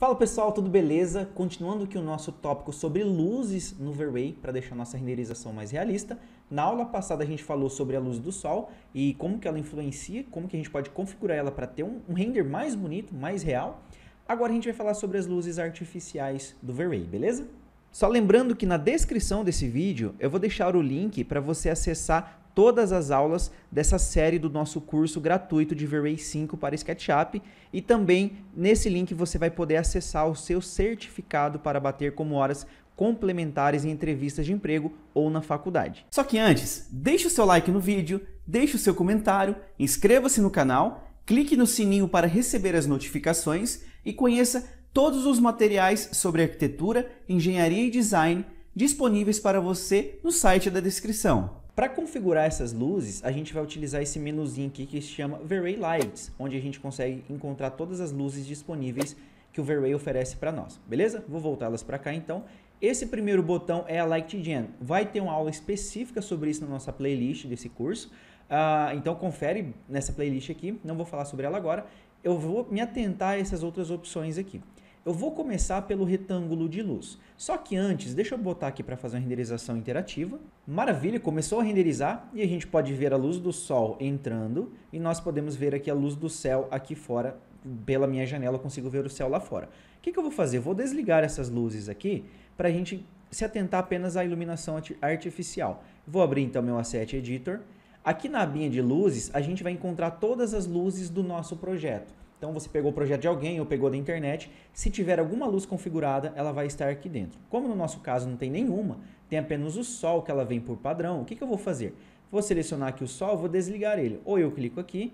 Fala pessoal, tudo beleza? Continuando aqui o nosso tópico sobre luzes no Verway para deixar nossa renderização mais realista. Na aula passada a gente falou sobre a luz do sol e como que ela influencia, como que a gente pode configurar ela para ter um, um, render mais bonito, mais real. Agora a gente vai falar sobre as luzes artificiais do Verway, beleza? Só lembrando que na descrição desse vídeo eu vou deixar o link para você acessar todas as aulas dessa série do nosso curso gratuito de V-Ray 5 para SketchUp e também nesse link você vai poder acessar o seu certificado para bater como horas complementares em entrevistas de emprego ou na faculdade. Só que antes, deixe o seu like no vídeo, deixe o seu comentário, inscreva-se no canal, clique no sininho para receber as notificações e conheça todos os materiais sobre arquitetura, engenharia e design disponíveis para você no site da descrição. Para configurar essas luzes, a gente vai utilizar esse menuzinho aqui que se chama Veray Lights, onde a gente consegue encontrar todas as luzes disponíveis que o Veray oferece para nós, beleza? Vou voltá-las para cá então. Esse primeiro botão é a Light Gen. Vai ter uma aula específica sobre isso na nossa playlist desse curso, uh, então confere nessa playlist aqui, não vou falar sobre ela agora. Eu vou me atentar a essas outras opções aqui. Eu vou começar pelo retângulo de luz. Só que antes, deixa eu botar aqui para fazer uma renderização interativa. Maravilha, começou a renderizar e a gente pode ver a luz do sol entrando e nós podemos ver aqui a luz do céu aqui fora. Pela minha janela eu consigo ver o céu lá fora. O que, que eu vou fazer? Eu vou desligar essas luzes aqui para a gente se atentar apenas à iluminação artificial. Vou abrir então meu Asset Editor. Aqui na abinha de luzes, a gente vai encontrar todas as luzes do nosso projeto. Então você pegou o projeto de alguém ou pegou da internet, se tiver alguma luz configurada, ela vai estar aqui dentro. Como no nosso caso não tem nenhuma, tem apenas o sol que ela vem por padrão, o que, que eu vou fazer? Vou selecionar aqui o sol, vou desligar ele. Ou eu clico aqui,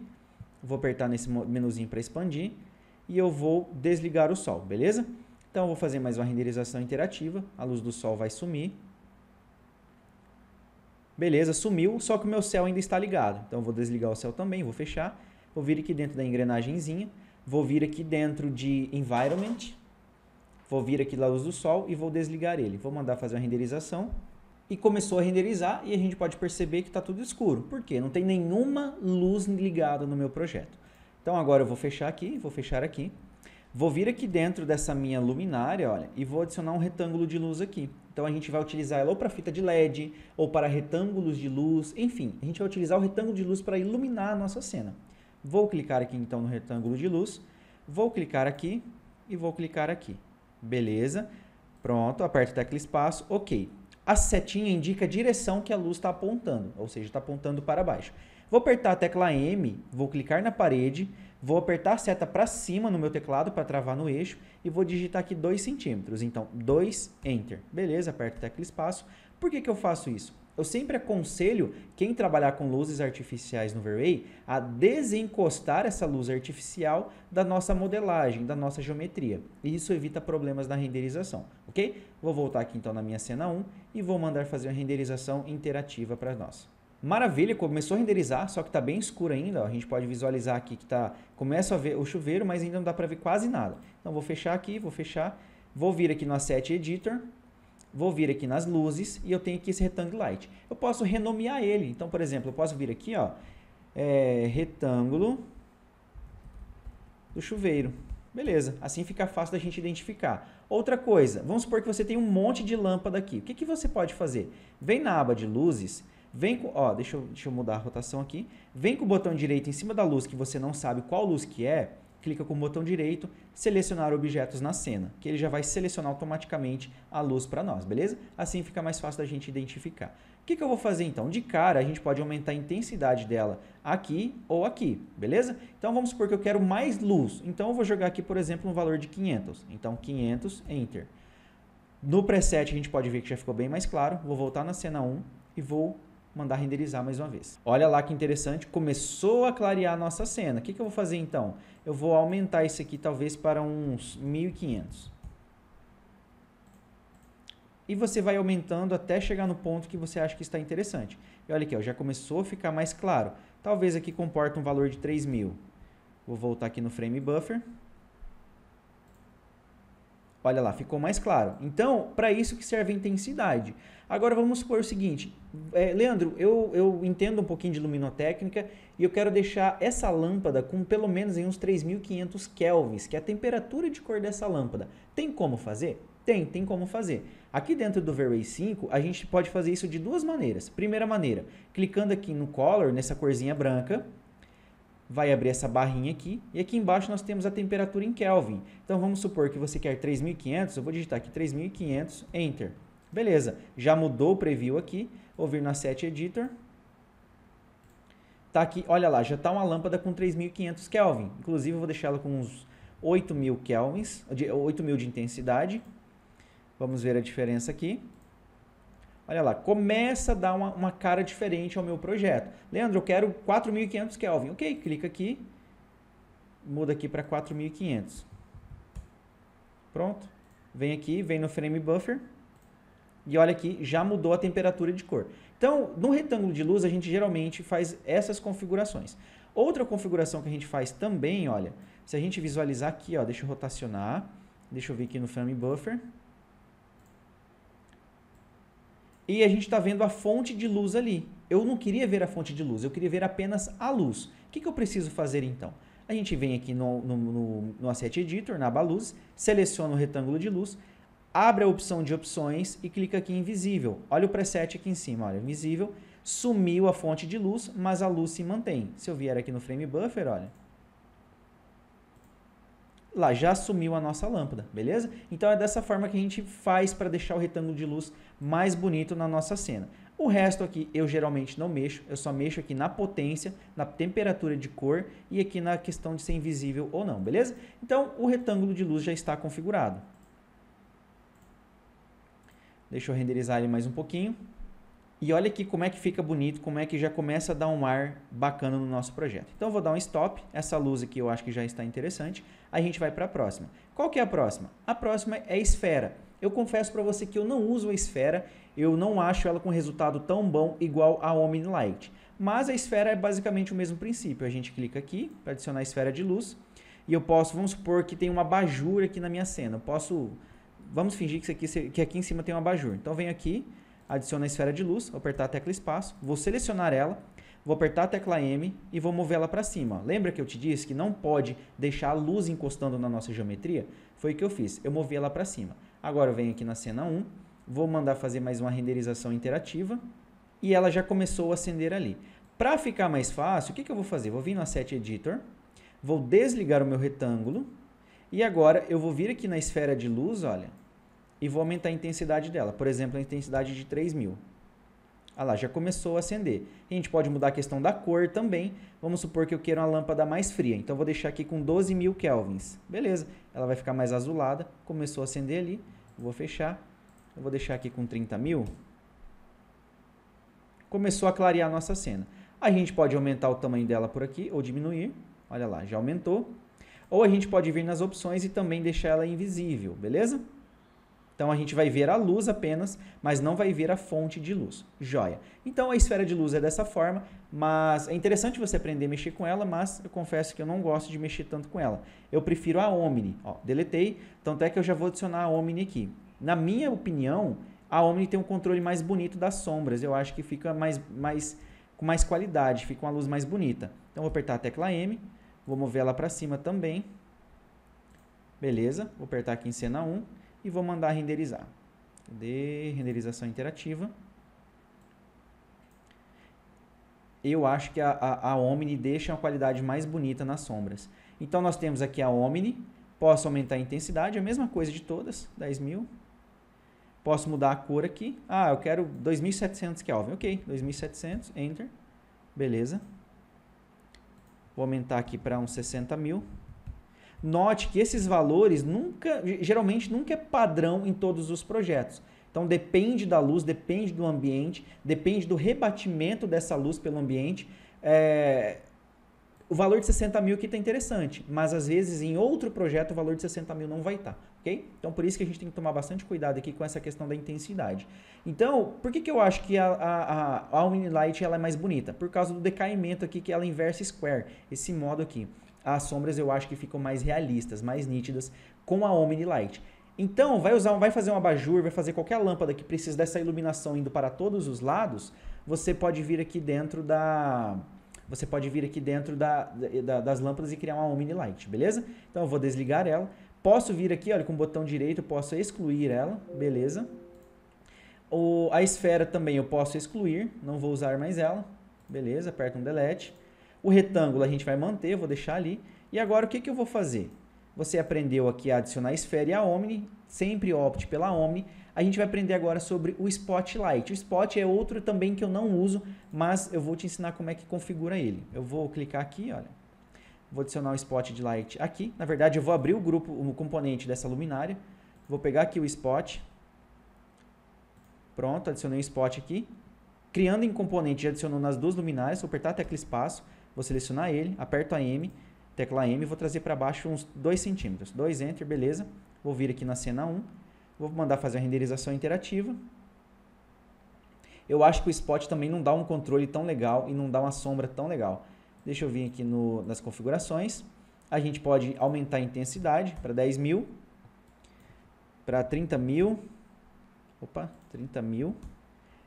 vou apertar nesse menuzinho para expandir e eu vou desligar o sol, beleza? Então eu vou fazer mais uma renderização interativa, a luz do sol vai sumir. Beleza, sumiu, só que o meu céu ainda está ligado. Então eu vou desligar o céu também, vou fechar vou vir aqui dentro da engrenagemzinha, vou vir aqui dentro de Environment, vou vir aqui da luz do sol e vou desligar ele. Vou mandar fazer uma renderização e começou a renderizar e a gente pode perceber que está tudo escuro. Por quê? Não tem nenhuma luz ligada no meu projeto. Então agora eu vou fechar aqui, vou fechar aqui. Vou vir aqui dentro dessa minha luminária, olha, e vou adicionar um retângulo de luz aqui. Então a gente vai utilizar ela ou para fita de LED, ou para retângulos de luz, enfim, a gente vai utilizar o retângulo de luz para iluminar a nossa cena. Vou clicar aqui então no retângulo de luz, vou clicar aqui e vou clicar aqui. Beleza? Pronto, aperto a tecla espaço, ok. A setinha indica a direção que a luz está apontando, ou seja, está apontando para baixo. Vou apertar a tecla M, vou clicar na parede, vou apertar a seta para cima no meu teclado para travar no eixo e vou digitar aqui 2 centímetros. Então, 2, Enter. Beleza, aperto a tecla espaço. Por que, que eu faço isso? Eu sempre aconselho quem trabalhar com luzes artificiais no Verway a desencostar essa luz artificial da nossa modelagem, da nossa geometria. E isso evita problemas na renderização, ok? Vou voltar aqui então na minha cena 1 e vou mandar fazer uma renderização interativa para nós. Maravilha, começou a renderizar, só que está bem escuro ainda. Ó. A gente pode visualizar aqui que tá, começa a ver o chuveiro, mas ainda não dá para ver quase nada. Então vou fechar aqui, vou fechar, vou vir aqui no Asset Editor, Vou vir aqui nas luzes e eu tenho aqui esse retângulo Light. Eu posso renomear ele. Então, por exemplo, eu posso vir aqui, ó, é, retângulo do chuveiro. Beleza, assim fica fácil da gente identificar. Outra coisa, vamos supor que você tem um monte de lâmpada aqui. O que, que você pode fazer? Vem na aba de luzes, vem com, ó, deixa eu, deixa eu mudar a rotação aqui. Vem com o botão direito em cima da luz que você não sabe qual luz que é clica com o botão direito, selecionar objetos na cena, que ele já vai selecionar automaticamente a luz para nós, beleza? Assim fica mais fácil da gente identificar. O que, que eu vou fazer então? De cara, a gente pode aumentar a intensidade dela aqui ou aqui, beleza? Então vamos supor que eu quero mais luz. Então eu vou jogar aqui, por exemplo, um valor de 500. Então 500, Enter. No preset a gente pode ver que já ficou bem mais claro. Vou voltar na cena 1 e vou mandar renderizar mais uma vez. Olha lá que interessante, começou a clarear a nossa cena. O que, que eu vou fazer então? Eu vou aumentar isso aqui talvez para uns 1500. E você vai aumentando até chegar no ponto que você acha que está interessante. E olha aqui, ó, já começou a ficar mais claro. Talvez aqui comporta um valor de 3000. Vou voltar aqui no frame buffer. Olha lá, ficou mais claro. Então, para isso que serve a intensidade. Agora vamos supor o seguinte, é, Leandro, eu, eu entendo um pouquinho de luminotécnica e eu quero deixar essa lâmpada com pelo menos em uns 3.500 kelvins, que é a temperatura de cor dessa lâmpada. Tem como fazer? Tem, tem como fazer. Aqui dentro do V-Ray 5, a gente pode fazer isso de duas maneiras. Primeira maneira, clicando aqui no Color, nessa corzinha branca, vai abrir essa barrinha aqui, e aqui embaixo nós temos a temperatura em Kelvin. Então vamos supor que você quer 3.500, eu vou digitar aqui 3.500, Enter. Beleza, já mudou o preview aqui, vou vir na Set Editor, tá aqui, olha lá, já está uma lâmpada com 3.500 Kelvin, inclusive eu vou deixar ela com uns 8.000 Kelvins, 8.000 de intensidade, vamos ver a diferença aqui. Olha lá, começa a dar uma, uma cara diferente ao meu projeto. Leandro, eu quero 4.500 Kelvin. Ok, clica aqui, muda aqui para 4.500. Pronto. Vem aqui, vem no frame buffer. E olha aqui, já mudou a temperatura de cor. Então, no retângulo de luz, a gente geralmente faz essas configurações. Outra configuração que a gente faz também, olha, se a gente visualizar aqui, ó, deixa eu rotacionar, deixa eu vir aqui no frame buffer, e a gente está vendo a fonte de luz ali. Eu não queria ver a fonte de luz, eu queria ver apenas a luz. O que, que eu preciso fazer então? A gente vem aqui no, no, no, no Asset Editor, na aba Luz, seleciona o retângulo de luz, abre a opção de opções e clica aqui em Visível. Olha o preset aqui em cima, olha, invisível. sumiu a fonte de luz, mas a luz se mantém. Se eu vier aqui no Frame Buffer, olha, lá já sumiu a nossa lâmpada, beleza? Então é dessa forma que a gente faz para deixar o retângulo de luz mais bonito na nossa cena. O resto aqui eu geralmente não mexo, eu só mexo aqui na potência, na temperatura de cor e aqui na questão de ser invisível ou não, beleza? Então o retângulo de luz já está configurado. Deixa eu renderizar ele mais um pouquinho. E olha aqui como é que fica bonito, como é que já começa a dar um ar bacana no nosso projeto. Então eu vou dar um stop, essa luz aqui eu acho que já está interessante. A gente vai para a próxima. Qual que é a próxima? A próxima é a esfera. Eu confesso para você que eu não uso a esfera, eu não acho ela com resultado tão bom igual a Omni Light. Mas a esfera é basicamente o mesmo princípio. A gente clica aqui para adicionar a esfera de luz e eu posso, vamos supor que tem uma bajura aqui na minha cena. Eu posso, vamos fingir que aqui, que aqui em cima tem uma bajura. Então venho aqui, adiciono a esfera de luz, vou apertar a tecla espaço, vou selecionar ela, vou apertar a tecla M e vou mover ela para cima. Lembra que eu te disse que não pode deixar a luz encostando na nossa geometria? Foi o que eu fiz, eu movi ela para cima. Agora eu venho aqui na cena 1, vou mandar fazer mais uma renderização interativa e ela já começou a acender ali. Para ficar mais fácil, o que, que eu vou fazer? Vou vir no Asset Editor, vou desligar o meu retângulo e agora eu vou vir aqui na esfera de luz, olha, e vou aumentar a intensidade dela. Por exemplo, a intensidade de 3000. Ah lá, já começou a acender. A gente pode mudar a questão da cor também. Vamos supor que eu queira uma lâmpada mais fria. Então, vou deixar aqui com 12.000 kelvins. Beleza, ela vai ficar mais azulada. Começou a acender ali. Vou fechar. Eu vou deixar aqui com 30.000. mil. Começou a clarear a nossa cena. A gente pode aumentar o tamanho dela por aqui ou diminuir. Olha lá, já aumentou. Ou a gente pode vir nas opções e também deixar ela invisível, beleza? Então a gente vai ver a luz apenas, mas não vai ver a fonte de luz. Joia. Então a esfera de luz é dessa forma, mas é interessante você aprender a mexer com ela, mas eu confesso que eu não gosto de mexer tanto com ela. Eu prefiro a Omni. Ó, deletei, tanto é que eu já vou adicionar a Omni aqui. Na minha opinião, a Omni tem um controle mais bonito das sombras. Eu acho que fica mais, mais com mais qualidade, fica uma luz mais bonita. Então vou apertar a tecla M, vou mover ela para cima também. Beleza, vou apertar aqui em cena 1 e vou mandar renderizar. Cadê? Renderização interativa. Eu acho que a, a, a Omni deixa uma qualidade mais bonita nas sombras. Então nós temos aqui a Omni, posso aumentar a intensidade, a mesma coisa de todas, 10 mil. Posso mudar a cor aqui. Ah, eu quero 2700 Kelvin. É ok, 2700, Enter. Beleza. Vou aumentar aqui para uns 60 mil. Note que esses valores nunca, geralmente nunca é padrão em todos os projetos. Então depende da luz, depende do ambiente, depende do rebatimento dessa luz pelo ambiente. É... O valor de 60 mil aqui está interessante, mas às vezes em outro projeto o valor de 60 mil não vai estar, tá, ok? Então por isso que a gente tem que tomar bastante cuidado aqui com essa questão da intensidade. Então, por que, que eu acho que a, a, a Omni Light ela é mais bonita? Por causa do decaimento aqui que ela inversa square, esse modo aqui as sombras eu acho que ficam mais realistas, mais nítidas com a Omni Light. Então, vai usar, vai fazer um abajur, vai fazer qualquer lâmpada que precise dessa iluminação indo para todos os lados, você pode vir aqui dentro da você pode vir aqui dentro da, da das lâmpadas e criar uma Omni Light, beleza? Então eu vou desligar ela. Posso vir aqui, olha, com o botão direito, posso excluir ela, beleza? O, a esfera também eu posso excluir, não vou usar mais ela, beleza? aperta um delete. O retângulo a gente vai manter, eu vou deixar ali. E agora o que, que eu vou fazer? Você aprendeu aqui a adicionar a esfera e a Omni, sempre opte pela Omni. A gente vai aprender agora sobre o Spotlight. O Spot é outro também que eu não uso, mas eu vou te ensinar como é que configura ele. Eu vou clicar aqui, olha. Vou adicionar o Spotlight aqui. Na verdade, eu vou abrir o grupo, o componente dessa luminária. Vou pegar aqui o Spot. Pronto, adicionei o Spot aqui. Criando em componente, já adicionou nas duas luminárias. Vou apertar a tecla espaço vou selecionar ele, aperto a M, tecla M, vou trazer para baixo uns 2 centímetros. 2 Enter, beleza. Vou vir aqui na cena 1, vou mandar fazer a renderização interativa. Eu acho que o Spot também não dá um controle tão legal e não dá uma sombra tão legal. Deixa eu vir aqui no, nas configurações. A gente pode aumentar a intensidade para 10 mil, para 30 mil, opa, 30 mil,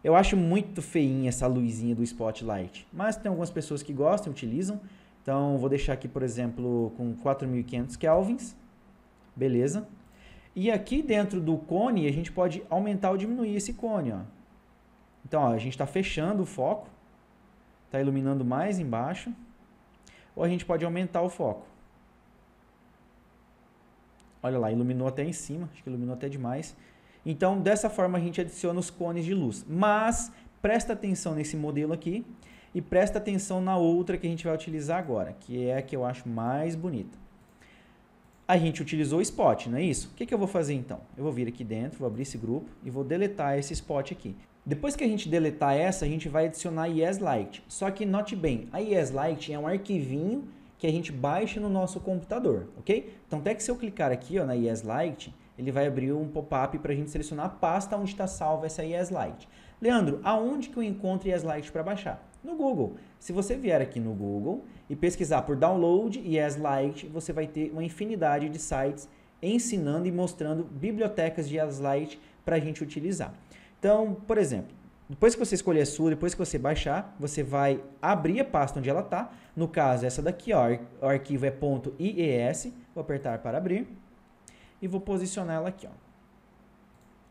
eu acho muito feinha essa luzinha do Spotlight, mas tem algumas pessoas que gostam, utilizam. Então, vou deixar aqui, por exemplo, com 4.500 kelvins. Beleza. E aqui dentro do cone, a gente pode aumentar ou diminuir esse cone. Ó. Então, ó, a gente está fechando o foco. Está iluminando mais embaixo. Ou a gente pode aumentar o foco. Olha lá, iluminou até em cima. Acho que iluminou até demais. Então, dessa forma, a gente adiciona os cones de luz. Mas, presta atenção nesse modelo aqui e presta atenção na outra que a gente vai utilizar agora, que é a que eu acho mais bonita. A gente utilizou o spot, não é isso? O que, que eu vou fazer então? Eu vou vir aqui dentro, vou abrir esse grupo e vou deletar esse spot aqui. Depois que a gente deletar essa, a gente vai adicionar a Light. Só que note bem, a Light é um arquivinho que a gente baixa no nosso computador, ok? Então até que se eu clicar aqui ó, na Light ele vai abrir um pop-up para a gente selecionar a pasta onde está salva essa ES Lite. Leandro, aonde que eu encontro ES Lite para baixar? No Google. Se você vier aqui no Google e pesquisar por download ES Lite, você vai ter uma infinidade de sites ensinando e mostrando bibliotecas de ES Lite para a gente utilizar. Então, por exemplo, depois que você escolher a sua, depois que você baixar, você vai abrir a pasta onde ela está. No caso, essa daqui, ó, o arquivo é .ies. Vou apertar para abrir e vou posicionar ela aqui, ó.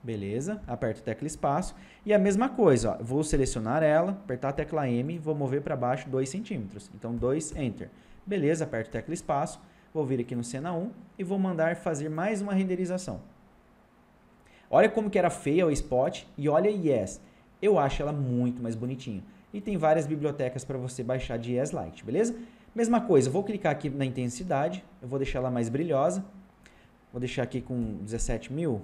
Beleza, aperto tecla espaço. E a mesma coisa, ó, vou selecionar ela, apertar a tecla M, vou mover para baixo 2 centímetros. Então, 2, Enter. Beleza, aperto tecla espaço, vou vir aqui no cena 1 e vou mandar fazer mais uma renderização. Olha como que era feia o spot e olha a Yes. Eu acho ela muito mais bonitinha. E tem várias bibliotecas para você baixar de Yes Light, beleza? Mesma coisa, vou clicar aqui na intensidade, eu vou deixar ela mais brilhosa Vou deixar aqui com 17 mil.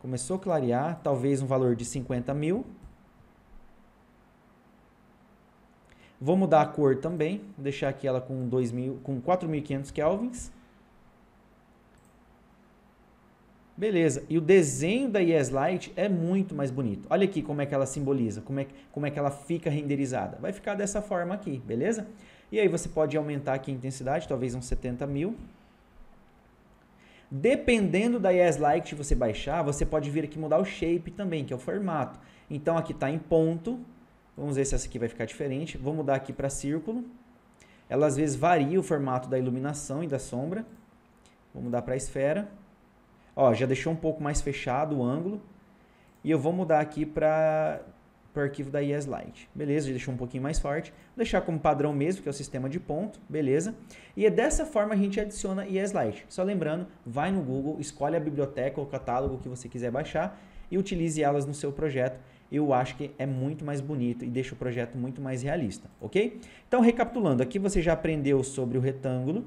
Começou a clarear, talvez um valor de 50 mil. Vou mudar a cor também, vou deixar aqui ela com, com 4.500 kelvins. Beleza, e o desenho da ES Light é muito mais bonito. Olha aqui como é que ela simboliza, como é, como é que ela fica renderizada. Vai ficar dessa forma aqui, beleza? E aí você pode aumentar aqui a intensidade, talvez uns 70 mil. Dependendo da Yes Light que você baixar, você pode vir aqui mudar o shape também, que é o formato. Então aqui está em ponto. Vamos ver se essa aqui vai ficar diferente. Vou mudar aqui para círculo. Ela às vezes varia o formato da iluminação e da sombra. Vou mudar para esfera. Ó, já deixou um pouco mais fechado o ângulo. E eu vou mudar aqui para para o arquivo da ES Light, Beleza, já deixou um pouquinho mais forte. Vou deixar como padrão mesmo, que é o sistema de ponto, beleza? E é dessa forma a gente adiciona ES Light. Só lembrando, vai no Google, escolhe a biblioteca ou catálogo que você quiser baixar e utilize elas no seu projeto. Eu acho que é muito mais bonito e deixa o projeto muito mais realista, ok? Então, recapitulando, aqui você já aprendeu sobre o retângulo,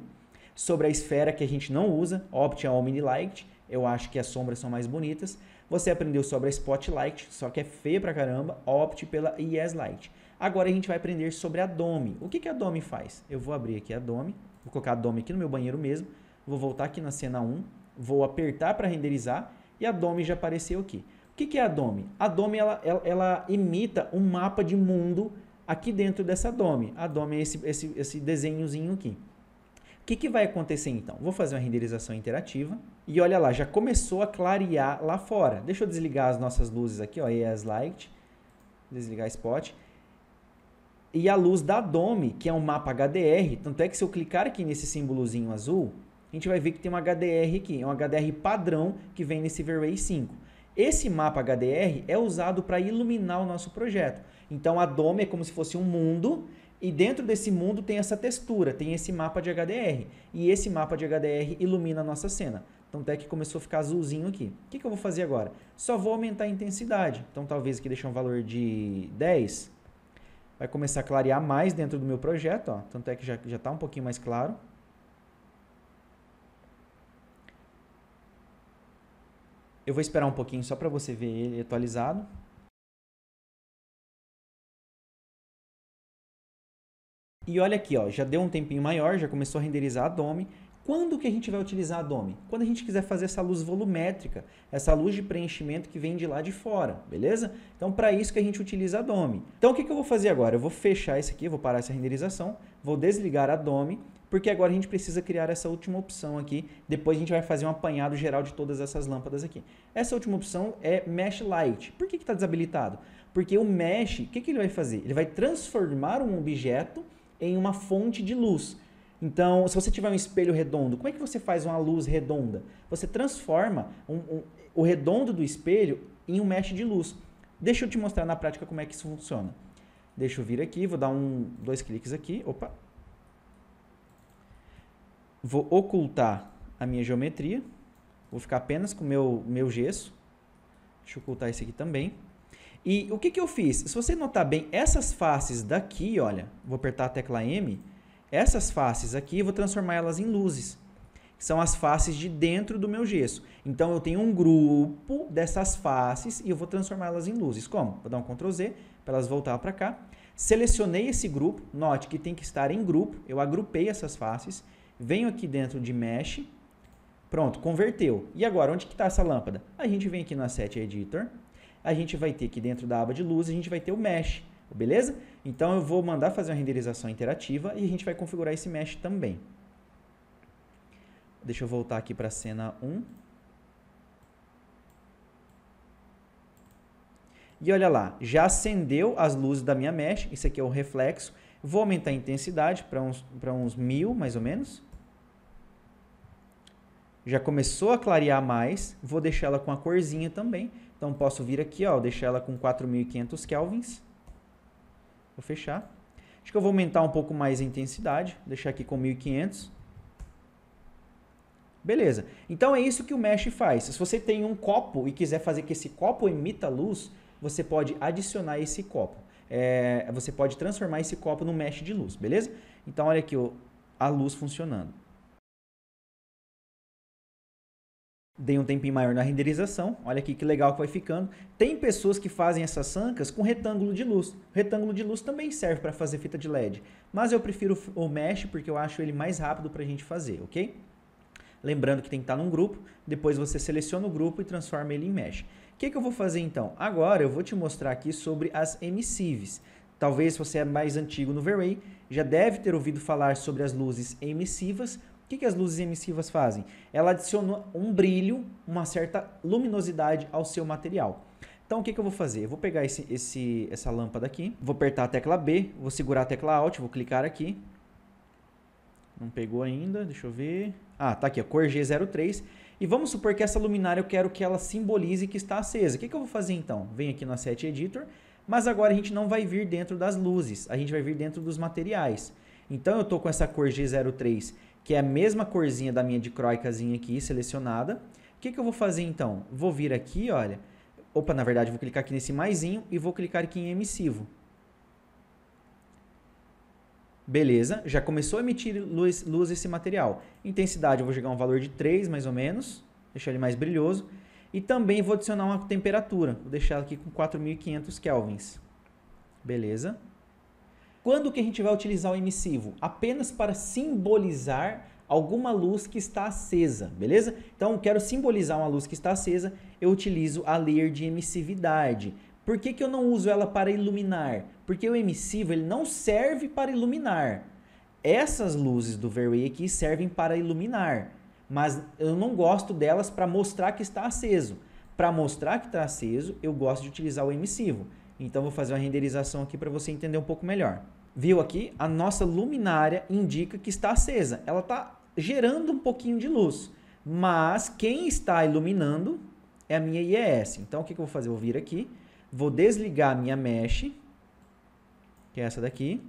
sobre a esfera que a gente não usa, Option ou Mini Light. Eu acho que as sombras são mais bonitas. Você aprendeu sobre a Spotlight, só que é feia pra caramba, opte pela ES Light. Agora a gente vai aprender sobre a Dome. O que, que a Dome faz? Eu vou abrir aqui a Dome, vou colocar a Dome aqui no meu banheiro mesmo, vou voltar aqui na cena 1, vou apertar para renderizar e a Dome já apareceu aqui. O que, que é a Dome? A Dome ela, ela, ela imita um mapa de mundo aqui dentro dessa Dome. A Dome é esse, esse, esse desenhozinho aqui que, que vai acontecer então? Vou fazer uma renderização interativa e olha lá, já começou a clarear lá fora. Deixa eu desligar as nossas luzes aqui, ó, ES Light, desligar Spot. E a luz da Dome, que é um mapa HDR, tanto é que se eu clicar aqui nesse símbolozinho azul, a gente vai ver que tem um HDR aqui, é um HDR padrão que vem nesse V-Ray 5. Esse mapa HDR é usado para iluminar o nosso projeto. Então a Dome é como se fosse um mundo e dentro desse mundo tem essa textura, tem esse mapa de HDR. E esse mapa de HDR ilumina a nossa cena. Então até que começou a ficar azulzinho aqui. O que, que eu vou fazer agora? Só vou aumentar a intensidade. Então talvez aqui deixar um valor de 10. Vai começar a clarear mais dentro do meu projeto. Ó. Tanto é que já está um pouquinho mais claro. Eu vou esperar um pouquinho só para você ver ele atualizado. E olha aqui, ó, já deu um tempinho maior, já começou a renderizar a DOM. Quando que a gente vai utilizar a DOM? Quando a gente quiser fazer essa luz volumétrica, essa luz de preenchimento que vem de lá de fora, beleza? Então, para isso que a gente utiliza a DOM. Então, o que, que eu vou fazer agora? Eu vou fechar isso aqui, vou parar essa renderização, vou desligar a DOM, porque agora a gente precisa criar essa última opção aqui, depois a gente vai fazer um apanhado geral de todas essas lâmpadas aqui. Essa última opção é Mesh Light. Por que está desabilitado? Porque o Mesh, o que, que ele vai fazer? Ele vai transformar um objeto em uma fonte de luz. Então, se você tiver um espelho redondo, como é que você faz uma luz redonda? Você transforma um, um, o redondo do espelho em um mesh de luz. Deixa eu te mostrar na prática como é que isso funciona. Deixa eu vir aqui, vou dar um, dois cliques aqui, opa. Vou ocultar a minha geometria, vou ficar apenas com o meu, meu gesso. Deixa eu ocultar esse aqui também. E o que, que eu fiz? Se você notar bem, essas faces daqui, olha, vou apertar a tecla M, essas faces aqui eu vou transformar elas em luzes. São as faces de dentro do meu gesso. Então eu tenho um grupo dessas faces e eu vou transformá-las em luzes. Como? Vou dar um Ctrl Z para elas voltar para cá. Selecionei esse grupo, note que tem que estar em grupo, eu agrupei essas faces, venho aqui dentro de Mesh, pronto, converteu. E agora, onde está essa lâmpada? A gente vem aqui no Set Editor, a gente vai ter aqui dentro da aba de luz, a gente vai ter o mesh, beleza? Então eu vou mandar fazer uma renderização interativa e a gente vai configurar esse mesh também. Deixa eu voltar aqui para a cena 1. E olha lá, já acendeu as luzes da minha mesh, isso aqui é o reflexo. Vou aumentar a intensidade para uns, uns mil, mais ou menos. Já começou a clarear mais, vou deixar ela com a corzinha também, então posso vir aqui, ó, deixar ela com 4.500 kelvins. Vou fechar. Acho que eu vou aumentar um pouco mais a intensidade, deixar aqui com 1500. Beleza. Então é isso que o mesh faz. Se você tem um copo e quiser fazer que esse copo emita luz, você pode adicionar esse copo. É, você pode transformar esse copo no mesh de luz, beleza? Então olha aqui ó, a luz funcionando. dei um tempinho maior na renderização. Olha aqui que legal que vai ficando. Tem pessoas que fazem essas sancas com retângulo de luz. O retângulo de luz também serve para fazer fita de LED, mas eu prefiro o mesh porque eu acho ele mais rápido para a gente fazer, ok? Lembrando que tem que estar tá num grupo, depois você seleciona o grupo e transforma ele em mesh. O que, que eu vou fazer então? Agora eu vou te mostrar aqui sobre as emissives. Talvez você é mais antigo no V-Ray, já deve ter ouvido falar sobre as luzes emissivas, que, que as luzes emissivas fazem? Ela adiciona um brilho, uma certa luminosidade ao seu material. Então o que, que eu vou fazer? Eu vou pegar esse, esse, essa lâmpada aqui, vou apertar a tecla B, vou segurar a tecla Alt, vou clicar aqui. Não pegou ainda, deixa eu ver. Ah, tá aqui, a cor G03. E vamos supor que essa luminária eu quero que ela simbolize que está acesa. O que, que eu vou fazer então? Venho aqui no Asset Editor, mas agora a gente não vai vir dentro das luzes, a gente vai vir dentro dos materiais. Então eu estou com essa cor G03 que é a mesma corzinha da minha de dicróicazinha aqui, selecionada. O que, que eu vou fazer então? Vou vir aqui, olha. Opa, na verdade, vou clicar aqui nesse maisinho e vou clicar aqui em emissivo. Beleza, já começou a emitir luz, luz esse material. Intensidade, eu vou jogar um valor de 3, mais ou menos. Deixar ele mais brilhoso. E também vou adicionar uma temperatura. Vou deixar aqui com 4.500 kelvins. Beleza. Quando que a gente vai utilizar o emissivo? Apenas para simbolizar alguma luz que está acesa, beleza? Então, quero simbolizar uma luz que está acesa, eu utilizo a layer de emissividade. Por que, que eu não uso ela para iluminar? Porque o emissivo ele não serve para iluminar. Essas luzes do Verway aqui servem para iluminar, mas eu não gosto delas para mostrar que está aceso. Para mostrar que está aceso, eu gosto de utilizar o emissivo. Então, vou fazer uma renderização aqui para você entender um pouco melhor viu aqui, a nossa luminária indica que está acesa. Ela está gerando um pouquinho de luz, mas quem está iluminando é a minha IES. Então, o que, que eu vou fazer? Eu vou vir aqui, vou desligar a minha mesh, que é essa daqui.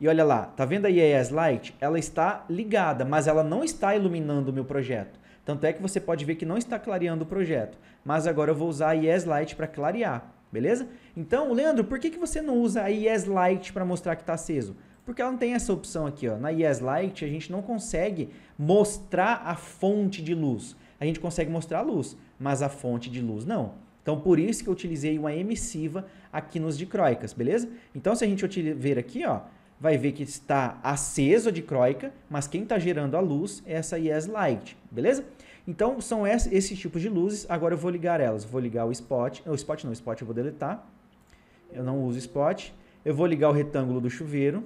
E olha lá, tá vendo a IES Light? Ela está ligada, mas ela não está iluminando o meu projeto. Tanto é que você pode ver que não está clareando o projeto. Mas agora eu vou usar a IES Light para clarear. Beleza? Então, Leandro, por que, que você não usa a Yes Light para mostrar que está aceso? Porque ela não tem essa opção aqui. Ó. Na Yes Light, a gente não consegue mostrar a fonte de luz. A gente consegue mostrar a luz, mas a fonte de luz não. Então, por isso que eu utilizei uma emissiva aqui nos dicroicas, beleza? Então, se a gente ver aqui, ó, vai ver que está aceso a dicroica, mas quem está gerando a luz é essa Yes Light, beleza? Então são esses tipos de luzes. Agora eu vou ligar elas. Vou ligar o spot. O spot não, o spot eu vou deletar. Eu não uso spot. Eu vou ligar o retângulo do chuveiro.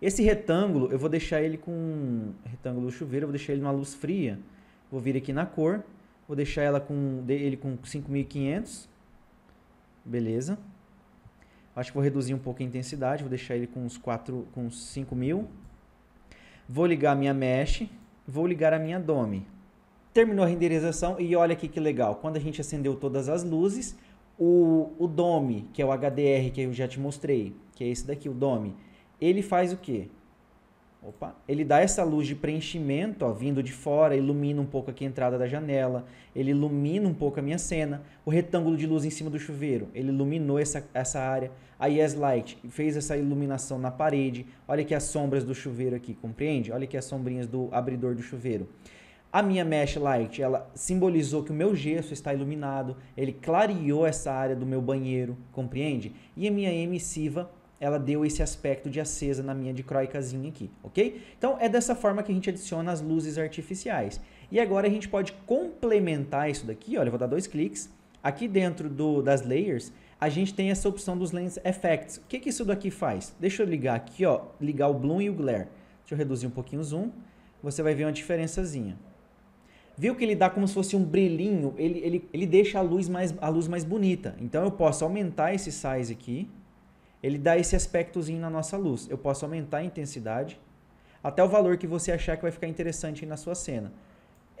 Esse retângulo, eu vou deixar ele com retângulo do chuveiro, eu vou deixar ele numa luz fria. Vou vir aqui na cor, vou deixar ela com ele com 5500. Beleza? Acho que vou reduzir um pouco a intensidade, vou deixar ele com uns 4 com uns 5000. Vou ligar a minha mesh, vou ligar a minha dome. Terminou a renderização e olha aqui que legal. Quando a gente acendeu todas as luzes, o, o DOME, que é o HDR que eu já te mostrei, que é esse daqui, o DOME, ele faz o quê? Opa, ele dá essa luz de preenchimento, ó, vindo de fora, ilumina um pouco aqui a entrada da janela, ele ilumina um pouco a minha cena. O retângulo de luz em cima do chuveiro, ele iluminou essa, essa área. A Yes Light fez essa iluminação na parede. Olha aqui as sombras do chuveiro aqui, compreende? Olha aqui as sombrinhas do abridor do chuveiro. A minha mesh light, ela simbolizou que o meu gesso está iluminado, ele clareou essa área do meu banheiro, compreende? E a minha emissiva, ela deu esse aspecto de acesa na minha dicroicazinha aqui, ok? Então é dessa forma que a gente adiciona as luzes artificiais. E agora a gente pode complementar isso daqui, olha, eu vou dar dois cliques. Aqui dentro do, das layers, a gente tem essa opção dos lens effects. O que, que isso daqui faz? Deixa eu ligar aqui, ó, ligar o bloom e o glare. Deixa eu reduzir um pouquinho o zoom. Você vai ver uma diferençazinha. Viu que ele dá como se fosse um brilhinho, ele, ele, ele deixa a luz, mais, a luz mais bonita. Então eu posso aumentar esse size aqui, ele dá esse aspectozinho na nossa luz. Eu posso aumentar a intensidade até o valor que você achar que vai ficar interessante na sua cena.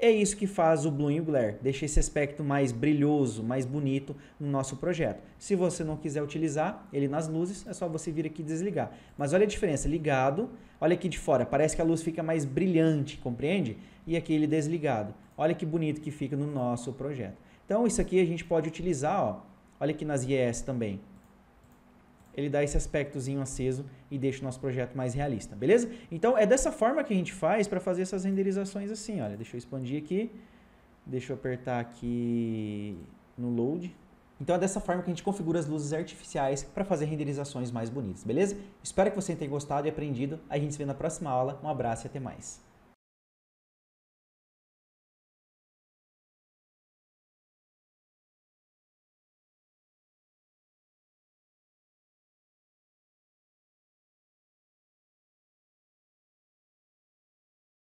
É isso que faz o Bloom e o Glare, deixa esse aspecto mais brilhoso, mais bonito no nosso projeto. Se você não quiser utilizar ele nas luzes, é só você vir aqui e desligar. Mas olha a diferença, ligado, olha aqui de fora, parece que a luz fica mais brilhante, compreende? E aqui ele desligado. Olha que bonito que fica no nosso projeto. Então isso aqui a gente pode utilizar, ó, olha aqui nas IES também ele dá esse aspectozinho aceso e deixa o nosso projeto mais realista, beleza? Então é dessa forma que a gente faz para fazer essas renderizações assim, olha, deixa eu expandir aqui, deixa eu apertar aqui no load. Então é dessa forma que a gente configura as luzes artificiais para fazer renderizações mais bonitas, beleza? Espero que você tenha gostado e aprendido. A gente se vê na próxima aula. Um abraço e até mais.